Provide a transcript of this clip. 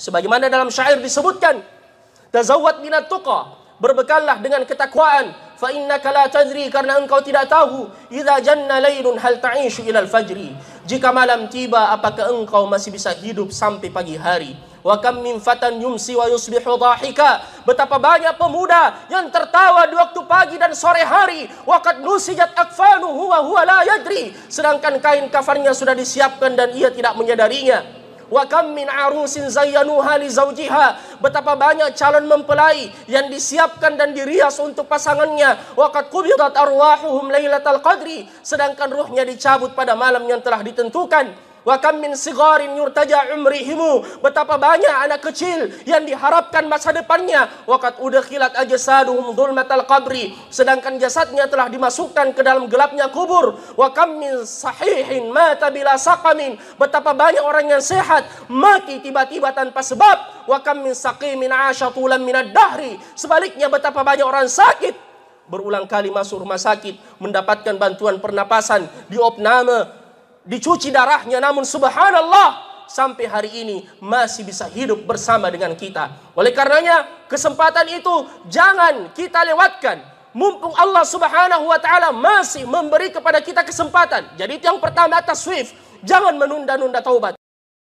Sebagaimana dalam syair disebutkan, tazawwad minat tuqa, berbekallah dengan ketakwaan, fa innaka la tadri karena engkau tidak tahu, idza janna lailun hal ta'ishu ilal fajri. Jika malam tiba, apakah engkau masih bisa hidup sampai pagi hari? Wa kam min fatan yumsi wa yusbihu dhahika. Betapa banyak pemuda yang tertawa di waktu pagi dan sore hari. Wa qad nusijat akfanu wa huwa la yadri. Sedangkan kain kafannya sudah disiapkan dan ia tidak menyadarinya. Wa kam min arusin zayyanuha li zawjiha. Betapa banyak calon mempelai yang disiapkan dan dirias untuk pasangannya. Wa qad qubidat arwahuhum lailatal qadri. Sedangkan ruhnya dicabut pada malam yang telah ditentukan. Wa kam min sigarin yurtaja umrihimu. Betapa banyak anak kecil yang diharapkan masa depannya. Wakat udah kilat aja saduhum dhulmatal qabri. Sedangkan jasadnya telah dimasukkan ke dalam gelapnya kubur. Wa kam min sahihin mata bila saqamin. Betapa banyak orang yang sehat mati tiba-tiba tanpa sebab. Wa kam min saqimin asyatulam minad dahri. Sebaliknya betapa banyak orang sakit berulang kali masuk rumah sakit, mendapatkan bantuan pernapasan, diopname, dicuci darahnya namun subhanallah sampai hari ini masih bisa hidup bersama dengan kita. Oleh karenanya kesempatan itu jangan kita lewatkan. Mumpung Allah Subhanahu wa taala masih memberi kepada kita kesempatan. Jadi itu yang pertama Swift jangan menunda-nunda taubat.